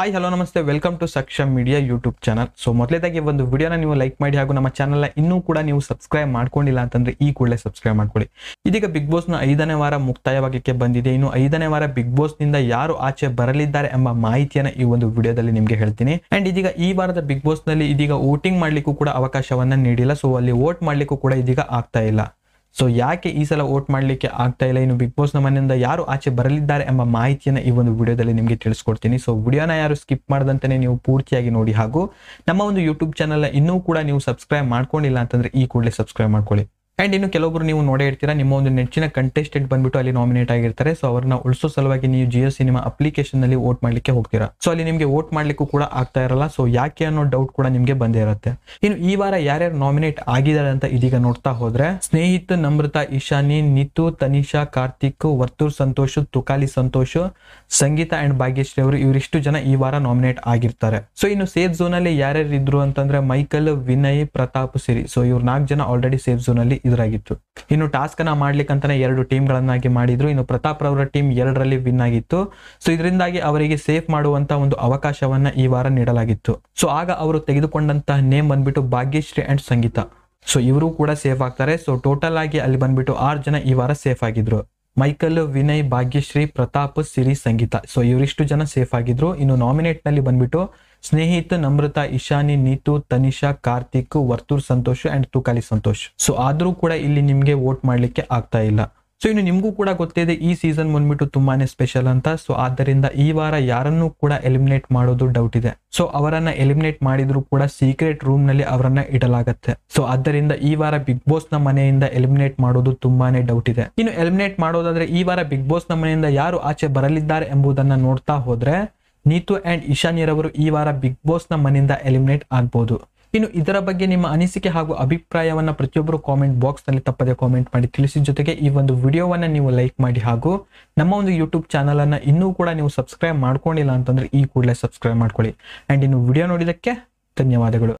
hi hello ನಮಸ್ತೆ welcome to Saksham media YouTube channel so ಮೊದಲೇದಾಗಿ ಒಂದು ವಿಡಿಯೋನ ನೀವು ಲೈಕ್ ಮಾಡಿ ಹಾಗೂ ನಮ್ಮ ಚಾನಲ್ನ ಇನ್ನೂ ಕೂಡ ನೀವು ಸಬ್ಸ್ಕ್ರೈಬ್ ಮಾಡ್ಕೊಂಡಿಲ್ಲ ಅಂತಂದ್ರೆ ಈ ಕೂಡಲೇ ಸಬ್ಸ್ಕ್ರೈಬ್ ಮಾಡ್ಕೊಳ್ಳಿ ಇದೀಗ ಬಿಗ್ ಬಾಸ್ ನ ಐದನೇ ವಾರ ಮುಕ್ತಾಯವಾಗಕ್ಕೆ ಬಂದಿದೆ ಇನ್ನು ಐದನೇ ವಾರ ಬಿಗ್ ಬಾಸ್ ನಿಂದ ಯಾರು ಆಚೆ ಬರಲಿದ್ದಾರೆ ಎಂಬ ಮಾಹಿತಿಯನ್ನ ಈ ಒಂದು ವಿಡಿಯೋದಲ್ಲಿ ನಿಮಗೆ ಹೇಳ್ತೀನಿ ಅಂಡ್ ಇದೀಗ ಈ ವಾರದ ಬಿಗ್ ಬಾಸ್ ನಲ್ಲಿ ಇದೀಗ ವೋಟಿಂಗ್ ಮಾಡ್ಲಿಕ್ಕೂ ಕೂಡ ಅವಕಾಶವನ್ನ ನೀಡಿಲ್ಲ ಸೊ ಅಲ್ಲಿ ವೋಟ್ ಮಾಡ್ಲಿಕ್ಕೂ ಕೂಡ ಇದೀಗ ಆಗ್ತಾ ಇಲ್ಲ ಸೊ ಯಾಕೆ ಈ ಸಲ ವೋಟ್ ಮಾಡಲಿಕ್ಕೆ ಆಗ್ತಾ ಇಲ್ಲ ಇನ್ನು ಬಿಗ್ ಬಾಸ್ನ ಮನೆಯಿಂದ ಯಾರು ಆಚೆ ಬರಲಿದ್ದಾರೆ ಎಂಬ ಮಾಹಿತಿಯನ್ನು ಈ ಒಂದು ವಿಡಿಯೋದಲ್ಲಿ ನಿಮಗೆ ತಿಳಿಸ್ಕೊಡ್ತೀನಿ ಸೊ ವಿಡಿಯೋನ ಯಾರು ಸ್ಕಿಪ್ ಮಾಡದಂತಲೇ ನೀವು ಪೂರ್ತಿಯಾಗಿ ನೋಡಿ ಹಾಗೂ ನಮ್ಮ ಒಂದು ಯೂಟ್ಯೂಬ್ ಚಾನಲ್ನ ಇನ್ನೂ ಕೂಡ ನೀವು ಸಬ್ಸ್ಕ್ರೈಬ್ ಮಾಡ್ಕೊಂಡಿಲ್ಲ ಅಂತಂದರೆ ಈ ಕೂಡಲೇ ಸಬ್ಸ್ಕ್ರೈಬ್ ಮಾಡ್ಕೊಳ್ಳಿ ಅಂಡ್ ಇನ್ನು ಕೆಲವೊಬ್ರು ನೀವು ನೋಡೇ ಇರ್ತೀರಾ ನಿಮ್ಮ ಒಂದು ನೆಚ್ಚಿನ ಕಂಟೆಸ್ಟೆಂಟ್ ಬಂದ್ಬಿಟ್ಟು ಅಲ್ಲಿ ನಾಮಿನೇಟ್ ಆಗಿರ್ತಾರೆ ಸೊ ಅವ್ರನ್ನ ಉಳಿಸೋ ಸಲುವಾಗಿ ನೀವು ಜಿಯೋ ಸಿನಿಮಾ ಅಪ್ಲಿಕೇಶನ್ ಅಲ್ಲಿ ವೋಟ್ ಮಾಡ್ಲಿಕ್ಕೆ ಹೋಗ್ತೀರಾ ಸೊ ಅಲ್ಲಿ ನಿಮಗೆ ವೋಟ್ ಮಾಡ್ಲಿಕ್ಕೂ ಕೂಡ ಆಗ್ತಾ ಇರಲ್ಲ ಸೊ ಯಾಕೆ ಅನ್ನೋ ಡೌಟ್ ಕೂಡ ನಿಮಗೆ ಬಂದೇ ಇರುತ್ತೆ ಇನ್ನು ಈ ವಾರ ಯಾರ್ಯಾರು ನಾಮಿನೇಟ್ ಆಗಿದ್ದಾರೆ ಅಂತ ಇದೀಗ ನೋಡ್ತಾ ಹೋದ್ರೆ ಸ್ನೇಹಿತ್ ನಮ್ರತಾ ಇಶಾನಿ ನಿತು ತನಿಷಾ ಕಾರ್ತಿಕ್ ವರ್ತೂರ್ ಸಂತೋಷ್ ತುಕಾಲಿ ಸಂತೋಷ್ ಸಂಗೀತ ಅಂಡ್ ಭಾಗ್ಯಶ್ರೀ ಅವರು ಇವರಿಷ್ಟು ಜನ ಈ ವಾರ ನಾಮಿನೇಟ್ ಆಗಿರ್ತಾರೆ ಸೊ ಇನ್ನು ಸೇಫ್ ಝೋನ್ ಅಲ್ಲಿ ಯಾರ್ಯಾರು ಇದ್ರು ಅಂತಂದ್ರೆ ಮೈಕಲ್ ವಿನಯ್ ಪ್ರತಾಪ್ ಸಿರಿ ಸೊ ಇವ್ರು ನಾಲ್ಕು ಜನ ಆಲ್ರೆಡಿ ಸೇಫ್ ಝೋನ್ ಅಲ್ಲಿ ಇದರಾಗಿತ್ತು ಇನ್ನು ಟಾಸ್ಕ್ ಅನ್ನ ಅಂತಾನೆ ಎರಡು ಟೀಮ್ಗಳನ್ನಾಗಿ ಗಳನ್ನಾಗಿ ಮಾಡಿದ್ರು ಇನ್ನು ಪ್ರತಾಪ್ ಅವರ ಟೀಮ್ ಎರಡರಲ್ಲಿ ವಿನ್ ಆಗಿತ್ತು ಸೊ ಇದರಿಂದಾಗಿ ಅವರಿಗೆ ಸೇಫ್ ಮಾಡುವಂತ ಒಂದು ಅವಕಾಶವನ್ನ ಈ ವಾರ ನೀಡಲಾಗಿತ್ತು ಸೊ ಆಗ ಅವರು ತೆಗೆದುಕೊಂಡಂತಹ ನೇಮ್ ಬಂದ್ಬಿಟ್ಟು ಭಾಗ್ಯಶ್ರೀ ಅಂಡ್ ಸಂಗೀತ ಸೊ ಇವರು ಕೂಡ ಸೇಫ್ ಆಗ್ತಾರೆ ಸೊ ಟೋಟಲ್ ಆಗಿ ಅಲ್ಲಿ ಬಂದ್ಬಿಟ್ಟು ಆರು ಜನ ಈ ವಾರ ಸೇಫ್ ಆಗಿದ್ರು ಮೈಕಲ್ ವಿನಯ್ ಭಾಗ್ಯಶ್ರೀ ಪ್ರತಾಪ್ ಸಿರಿ ಸಂಗೀತ ಸೊ ಇವರಿಷ್ಟು ಜನ ಸೇಫ್ ಆಗಿದ್ರು ಇನ್ನು ನಾಮಿನೇಟ್ ನಲ್ಲಿ ಬಂದ್ಬಿಟ್ಟು ಸ್ನೇಹಿತ ನಮ್ರತ ಇಶಾನಿ ನೀತು ತನಿಷಾ ಕಾರ್ತಿಕ್ ವರ್ತೂರ್ ಸಂತೋಷ್ ಅಂಡ್ ತುಕಾಲಿ ಸಂತೋಷ್ ಸೊ ಆದ್ರೂ ಕೂಡ ಇಲ್ಲಿ ನಿಮ್ಗೆ ವೋಟ್ ಮಾಡ್ಲಿಕ್ಕೆ ಆಗ್ತಾ ಇಲ್ಲ ಸೊ ಇನ್ನು ನಿಮ್ಗೂ ಕೂಡ ಗೊತ್ತಿದೆ ಈ ಸೀಸನ್ ಬಂದ್ಬಿಟ್ಟು ತುಂಬಾನೇ ಸ್ಪೆಷಲ್ ಅಂತ ಸೊ ಆದ್ದರಿಂದ ಈ ವಾರ ಯಾರನ್ನು ಕೂಡ ಎಲಿಮಿನೇಟ್ ಮಾಡೋದು ಡೌಟ್ ಇದೆ ಸೊ ಅವರನ್ನ ಎಲಿಮಿನೇಟ್ ಮಾಡಿದ್ರು ಕೂಡ ಸೀಕ್ರೆಟ್ ರೂಮ್ ನಲ್ಲಿ ಅವರನ್ನ ಇಡಲಾಗತ್ತೆ ಸೊ ಆದ್ದರಿಂದ ಈ ವಾರ ಬಿಗ್ ಬಾಸ್ ನ ಮನೆಯಿಂದ ಎಲಿಮಿನೇಟ್ ಮಾಡೋದು ತುಂಬಾನೇ ಡೌಟ್ ಇದೆ ಇನ್ನು ಎಲಿಮಿನೇಟ್ ಮಾಡೋದಾದ್ರೆ ಈ ವಾರ ಬಿಗ್ ಬಾಸ್ ನ ಮನೆಯಿಂದ ಯಾರು ಆಚೆ ಬರಲಿದ್ದಾರೆ ಎಂಬುದನ್ನ ನೋಡ್ತಾ ಹೋದ್ರೆ ನೀತು ಆ್ಯಂಡ್ ಇಶಾನಿಯರವರು ಈ ವಾರ ಬಿಗ್ ಬಾಸ್ನ ಮನೆಯಿಂದ ಎಲಿಮಿನೇಟ್ ಆಗ್ಬೋದು ಇನ್ನು ಇದರ ಬಗ್ಗೆ ನಿಮ್ಮ ಅನಿಸಿಕೆ ಹಾಗೂ ಅಭಿಪ್ರಾಯವನ್ನು ಪ್ರತಿಯೊಬ್ಬರು ಕಾಮೆಂಟ್ ಬಾಕ್ಸ್ನಲ್ಲಿ ತಪ್ಪದೆ ಕಾಮೆಂಟ್ ಮಾಡಿ ತಿಳಿಸಿ ಜೊತೆಗೆ ಈ ಒಂದು ವಿಡಿಯೋವನ್ನು ನೀವು ಲೈಕ್ ಮಾಡಿ ಹಾಗೂ ನಮ್ಮ ಒಂದು ಯೂಟ್ಯೂಬ್ ಚಾನಲನ್ನು ಇನ್ನೂ ಕೂಡ ನೀವು ಸಬ್ಸ್ಕ್ರೈಬ್ ಮಾಡ್ಕೊಂಡಿಲ್ಲ ಅಂತಂದರೆ ಈ ಕೂಡಲೇ ಸಬ್ಸ್ಕ್ರೈಬ್ ಮಾಡ್ಕೊಳ್ಳಿ ಆ್ಯಂಡ್ ಇನ್ನು ವಿಡಿಯೋ ನೋಡಿದ್ದಕ್ಕೆ ಧನ್ಯವಾದಗಳು